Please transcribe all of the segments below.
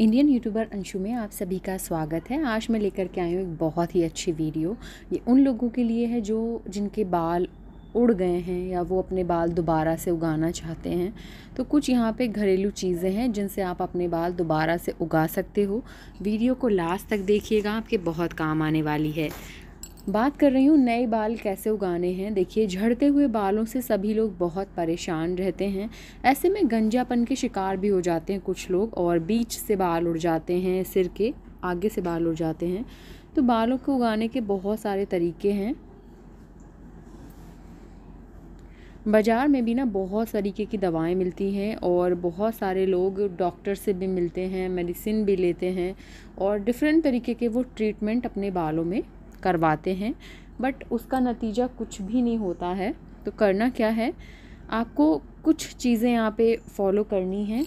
Indian YouTuber Anshu में आप सभी का स्वागत है आज मैं लेकर के आई हूँ एक बहुत ही अच्छी वीडियो ये उन लोगों के लिए है जो जिनके बाल उड़ गए हैं या वो अपने बाल दोबारा से उगाना चाहते हैं तो कुछ यहाँ पे घरेलू चीज़ें हैं जिनसे आप अपने बाल दोबारा से उगा सकते हो वीडियो को लास्ट तक देखिएगा आपके बहुत काम आने वाली है बात कर रही हूँ नए बाल कैसे उगाने हैं देखिए झड़ते हुए बालों से सभी लोग बहुत परेशान रहते हैं ऐसे में गंजापन के शिकार भी हो जाते हैं कुछ लोग और बीच से बाल उड़ जाते हैं सिर के आगे से बाल उड़ जाते हैं तो बालों को उगाने के बहुत सारे तरीके हैं बाज़ार में भी ना बहुत तरीके की दवाएं मिलती हैं और बहुत सारे लोग डॉक्टर से भी मिलते हैं मेडिसिन भी लेते हैं और डिफरेंट तरीके के वो ट्रीटमेंट अपने बालों में करवाते हैं बट उसका नतीजा कुछ भी नहीं होता है तो करना क्या है आपको कुछ चीज़ें यहाँ पे फॉलो करनी हैं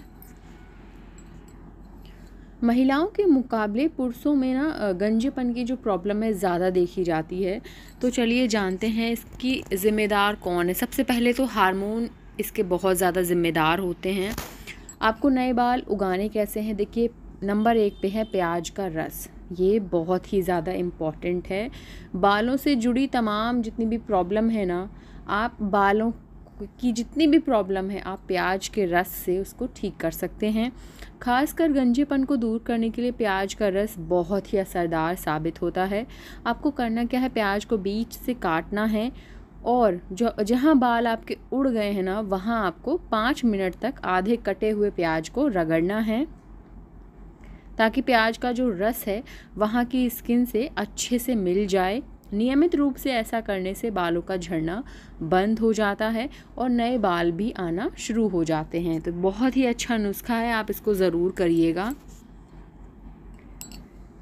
महिलाओं के मुकाबले पुरुषों में ना गंजेपन की जो प्रॉब्लम है ज़्यादा देखी जाती है तो चलिए जानते हैं इसकी ज़िम्मेदार कौन है सबसे पहले तो हार्मोन इसके बहुत ज़्यादा ज़िम्मेदार होते हैं आपको नए बाल उगाने कैसे हैं देखिए नंबर एक पे है प्याज का रस ये बहुत ही ज़्यादा इम्पॉर्टेंट है बालों से जुड़ी तमाम जितनी भी प्रॉब्लम है ना आप बालों की जितनी भी प्रॉब्लम है आप प्याज के रस से उसको ठीक कर सकते हैं खासकर गंजेपन को दूर करने के लिए प्याज का रस बहुत ही असरदार साबित होता है आपको करना क्या है प्याज को बीच से काटना है और जो जहाँ बाल आपके उड़ गए हैं ना वहाँ आपको पाँच मिनट तक आधे कटे हुए प्याज को रगड़ना है ताकि प्याज का जो रस है वहाँ की स्किन से अच्छे से मिल जाए नियमित रूप से ऐसा करने से बालों का झड़ना बंद हो जाता है और नए बाल भी आना शुरू हो जाते हैं तो बहुत ही अच्छा नुस्खा है आप इसको ज़रूर करिएगा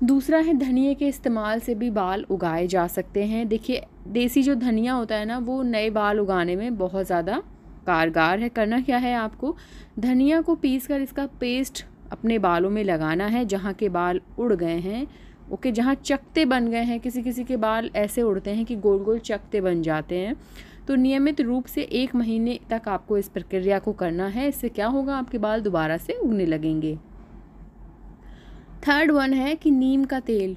दूसरा है धनिए के इस्तेमाल से भी बाल उगाए जा सकते हैं देखिए देसी जो धनिया होता है ना वो नए बाल उगाने में बहुत ज़्यादा कारगर है करना क्या है आपको धनिया को पीस कर इसका पेस्ट अपने बालों में लगाना है जहाँ के बाल उड़ गए हैं ओके जहाँ चकते बन गए हैं किसी किसी के बाल ऐसे उड़ते हैं कि गोल गोल चकते बन जाते हैं तो नियमित रूप से एक महीने तक आपको इस प्रक्रिया को करना है इससे क्या होगा आपके बाल दोबारा से उगने लगेंगे थर्ड वन है कि नीम का तेल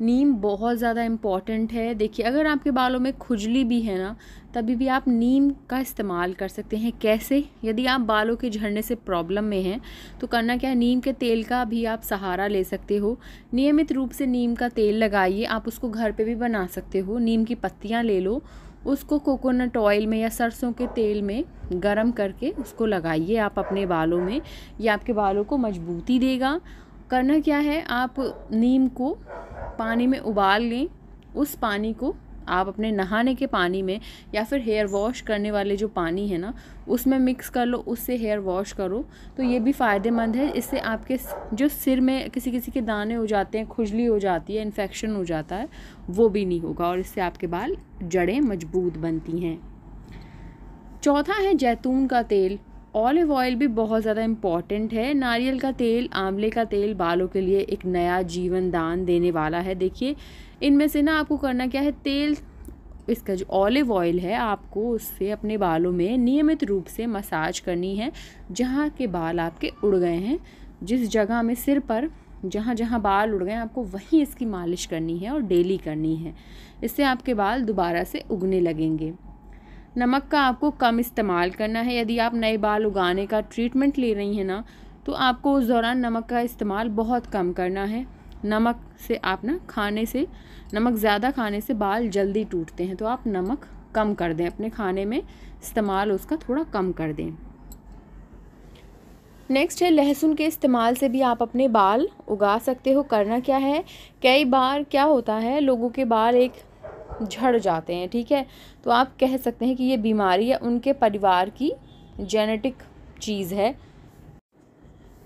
नीम बहुत ज़्यादा इम्पॉर्टेंट है देखिए अगर आपके बालों में खुजली भी है ना तभी भी आप नीम का इस्तेमाल कर सकते हैं कैसे यदि आप बालों के झड़ने से प्रॉब्लम में हैं तो करना क्या है नीम के तेल का भी आप सहारा ले सकते हो नियमित रूप से नीम का तेल लगाइए आप उसको घर पर भी बना सकते हो नीम की पत्तियाँ ले लो उसको कोकोनट ऑयल में या सरसों के तेल में गरम करके उसको लगाइए आप अपने बालों में ये आपके बालों को मजबूती देगा करना क्या है आप नीम को पानी में उबाल लें उस पानी को आप अपने नहाने के पानी में या फिर हेयर वॉश करने वाले जो पानी है ना उसमें मिक्स कर लो उससे हेयर वॉश करो तो ये भी फ़ायदेमंद है इससे आपके जो सिर में किसी किसी के दाने हो जाते हैं खुजली हो जाती है इन्फेक्शन हो जाता है वो भी नहीं होगा और इससे आपके बाल जड़ें मजबूत बनती हैं चौथा है जैतून का तेल ऑलिव ऑयल भी बहुत ज़्यादा इम्पॉर्टेंट है नारियल का तेल आंवले का तेल बालों के लिए एक नया जीवन दान देने वाला है देखिए इनमें से ना आपको करना क्या है तेल इसका जो ऑलिव ऑयल है आपको उससे अपने बालों में नियमित रूप से मसाज करनी है जहाँ के बाल आपके उड़ गए हैं जिस जगह में सिर पर जहाँ जहाँ बाल उड़ गए हैं आपको वहीं इसकी मालिश करनी है और डेली करनी है इससे आपके बाल दोबारा से उगने लगेंगे नमक का आपको कम इस्तेमाल करना है यदि आप नए बाल उगाने का ट्रीटमेंट ले रही हैं ना तो आपको उस दौरान नमक का इस्तेमाल बहुत कम करना है नमक से आप ना खाने से नमक ज़्यादा खाने से बाल जल्दी टूटते हैं तो आप नमक कम कर दें अपने खाने में इस्तेमाल उसका थोड़ा कम कर दें नेक्स्ट है लहसुन के इस्तेमाल से भी आप अपने बाल उगा सकते हो करना क्या है कई बार क्या होता है लोगों के बाल एक झड़ जाते हैं ठीक है तो आप कह सकते हैं कि ये बीमारी है उनके परिवार की जेनेटिक चीज़ है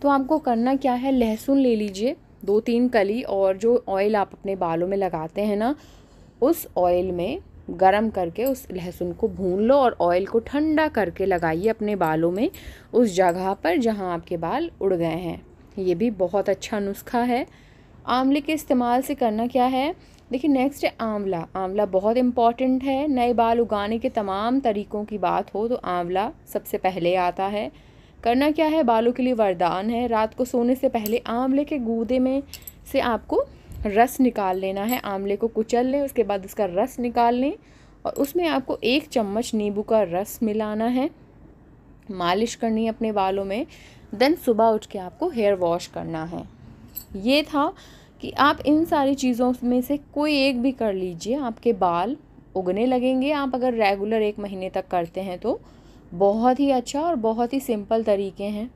तो आपको करना क्या है लहसुन ले लीजिए दो तीन कली और जो ऑयल आप अपने बालों में लगाते हैं ना उस ऑयल में गरम करके उस लहसुन को भून लो और ऑयल को ठंडा करके लगाइए अपने बालों में उस जगह पर जहाँ आपके बाल उड़ गए हैं ये भी बहुत अच्छा नुस्खा है आंवले के इस्तेमाल से करना क्या है देखिए नेक्स्ट है आंवला आंवला बहुत इम्पॉर्टेंट है नए बाल उगाने के तमाम तरीक़ों की बात हो तो आंवला सबसे पहले आता है करना क्या है बालों के लिए वरदान है रात को सोने से पहले आंवले के गूदे में से आपको रस निकाल लेना है आंवले को कुचल लें उसके बाद उसका रस निकाल लें और उसमें आपको एक चम्मच नींबू का रस मिलाना है मालिश करनी है अपने बालों में देन सुबह उठ के आपको हेयर वॉश करना है ये था कि आप इन सारी चीज़ों में से कोई एक भी कर लीजिए आपके बाल उगने लगेंगे आप अगर रेगुलर एक महीने तक करते हैं तो बहुत ही अच्छा और बहुत ही सिंपल तरीके हैं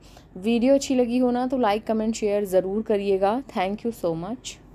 वीडियो अच्छी लगी हो ना तो लाइक कमेंट शेयर ज़रूर करिएगा थैंक यू सो मच